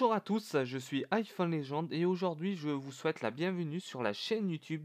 Bonjour à tous, je suis iPhone Legend et aujourd'hui je vous souhaite la bienvenue sur la chaîne YouTube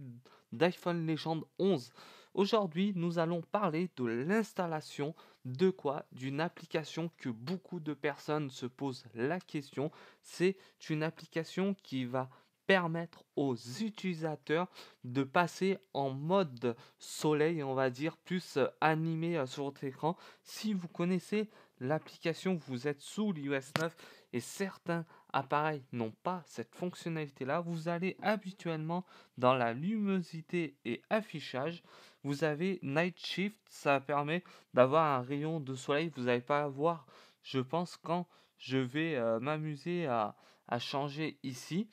d'iPhone Legend 11. Aujourd'hui nous allons parler de l'installation de quoi D'une application que beaucoup de personnes se posent la question. C'est une application qui va permettre aux utilisateurs de passer en mode soleil, on va dire, plus euh, animé euh, sur votre écran. Si vous connaissez l'application, vous êtes sous l'iOS 9 et certains appareils n'ont pas cette fonctionnalité-là, vous allez habituellement dans la luminosité et affichage, vous avez Night Shift, ça permet d'avoir un rayon de soleil, vous n'allez pas voir, je pense, quand je vais euh, m'amuser à changer ici.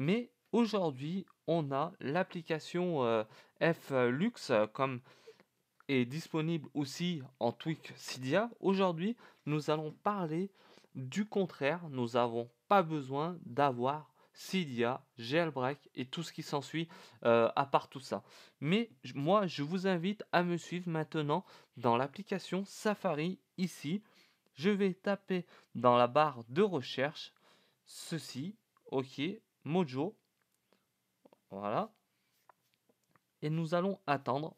Mais aujourd'hui, on a l'application euh, f FLux euh, comme est disponible aussi en Twig Cydia. Aujourd'hui, nous allons parler du contraire. Nous n'avons pas besoin d'avoir Cydia, Jailbreak et tout ce qui s'ensuit euh, à part tout ça. Mais moi, je vous invite à me suivre maintenant dans l'application Safari ici. Je vais taper dans la barre de recherche ceci, ok, Mojo. Voilà. Et nous allons attendre.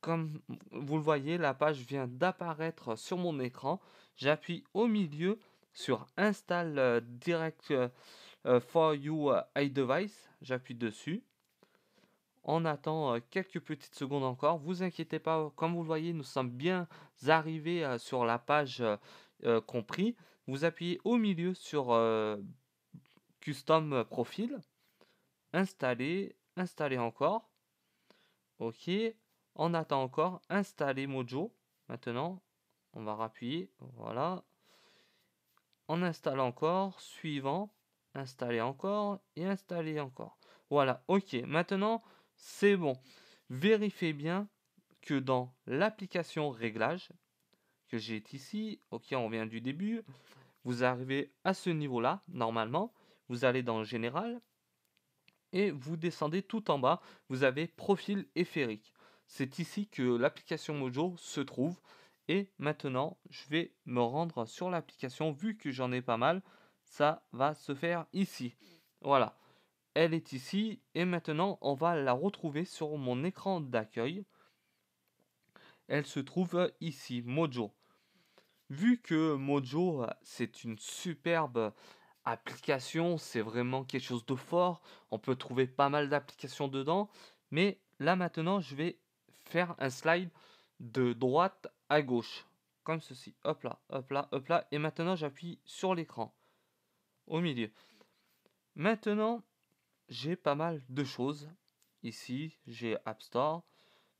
Comme vous le voyez, la page vient d'apparaître sur mon écran. J'appuie au milieu sur Install euh, Direct euh, euh, for You iDevice. J'appuie dessus. On attend quelques petites secondes encore. Vous inquiétez pas, comme vous le voyez, nous sommes bien arrivés sur la page compris. Vous appuyez au milieu sur custom profil, installer, installer encore. Ok, on attend encore, installer Mojo. Maintenant, on va rappuyer, voilà. On installe encore, suivant, installer encore et installer encore. Voilà, ok, maintenant c'est bon. Vérifiez bien que dans l'application réglage, que j'ai ici, ok, on vient du début, vous arrivez à ce niveau-là, normalement vous allez dans Général et vous descendez tout en bas, vous avez Profil éphérique. C'est ici que l'application Mojo se trouve. Et maintenant, je vais me rendre sur l'application vu que j'en ai pas mal. Ça va se faire ici. Voilà. Elle est ici et maintenant on va la retrouver sur mon écran d'accueil. Elle se trouve ici, Mojo. Vu que Mojo, c'est une superbe application, c'est vraiment quelque chose de fort. On peut trouver pas mal d'applications dedans. Mais là maintenant, je vais faire un slide de droite à gauche. Comme ceci. Hop là, hop là, hop là. Et maintenant, j'appuie sur l'écran. Au milieu. Maintenant, j'ai pas mal de choses. Ici, j'ai App Store.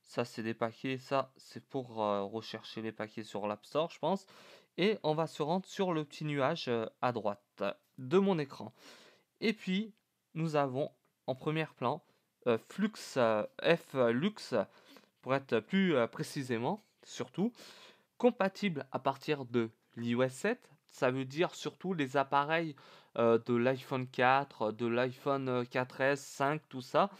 Ça, c'est des paquets. Ça, c'est pour euh, rechercher les paquets sur l'App Store, je pense. Et on va se rendre sur le petit nuage euh, à droite de mon écran. Et puis, nous avons en premier plan euh, Flux euh, F euh, Lux, pour être plus précisément, surtout, compatible à partir de l'iOS 7. Ça veut dire surtout les appareils de l'iPhone 4, de l'iPhone 4S, 5, tout ça,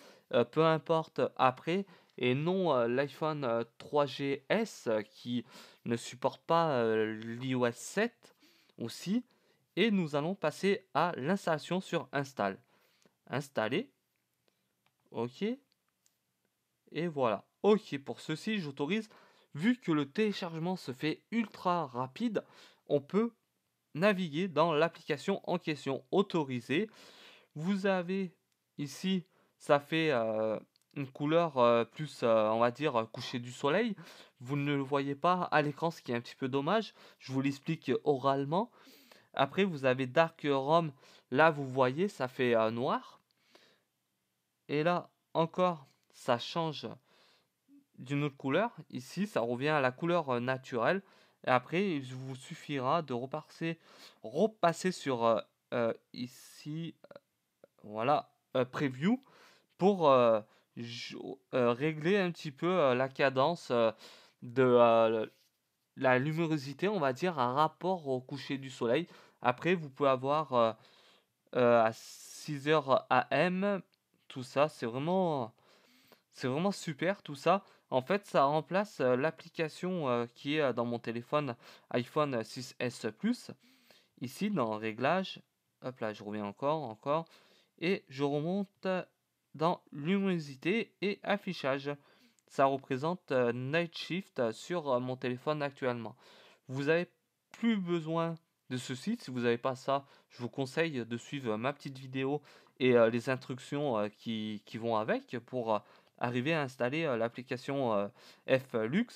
peu importe après, et non l'iPhone 3GS qui ne supporte pas l'iOS 7 aussi et nous allons passer à l'installation sur install. Installer. OK. Et voilà. OK, pour ceci, j'autorise. Vu que le téléchargement se fait ultra rapide, on peut naviguer dans l'application en question autorisée. Vous avez ici, ça fait euh, une couleur euh, plus, euh, on va dire, coucher du soleil. Vous ne le voyez pas à l'écran, ce qui est un petit peu dommage. Je vous l'explique oralement. Après, vous avez Dark Rome. Là, vous voyez, ça fait euh, noir. Et là, encore, ça change d'une autre couleur. Ici, ça revient à la couleur euh, naturelle. Et après, il vous suffira de repasser, repasser sur euh, ici, voilà, Preview, pour régler un petit peu la cadence de la luminosité, on va dire, un rapport au coucher du soleil. Après, vous pouvez avoir euh, euh, à 6h AM, tout ça, c'est vraiment, c'est vraiment super tout ça. En fait, ça remplace l'application qui est dans mon téléphone iPhone 6S Plus. Ici, dans Réglages, hop là, je reviens encore, encore, et je remonte dans Luminosité et Affichage. Ça représente Night Shift sur mon téléphone actuellement. Vous n'avez plus besoin de ce site. Si vous n'avez pas ça, je vous conseille de suivre euh, ma petite vidéo et euh, les instructions euh, qui, vont avec pour arriver à installer l'application Flux,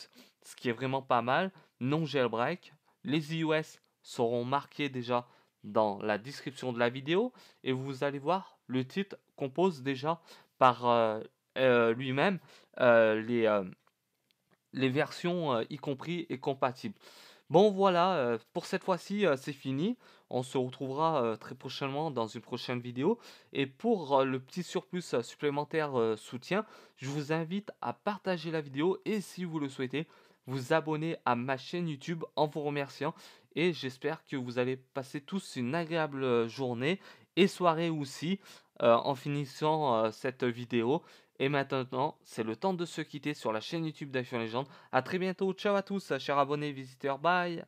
ce qui est vraiment pas mal, non jailbreak. Les iOS seront marqués déjà dans la description de la vidéo et vous allez voir le titre compose déjà par lui-même les, les versions y compris et compatibles. Bon voilà, euh, pour cette fois-ci, euh, c'est fini. On se retrouvera euh, très prochainement dans une prochaine vidéo. Et pour le petit surplus supplémentaire soutien, je vous invite à partager la vidéo et si vous le souhaitez, vous abonner à ma chaîne YouTube en vous remerciant. Et j'espère que vous allez passer tous une agréable journée et soirée aussi en finissant cette vidéo. Et maintenant, c'est le temps de se quitter sur la chaîne YouTube d'Action Légende. A très bientôt, ciao à tous, chers abonnés, visiteurs, bye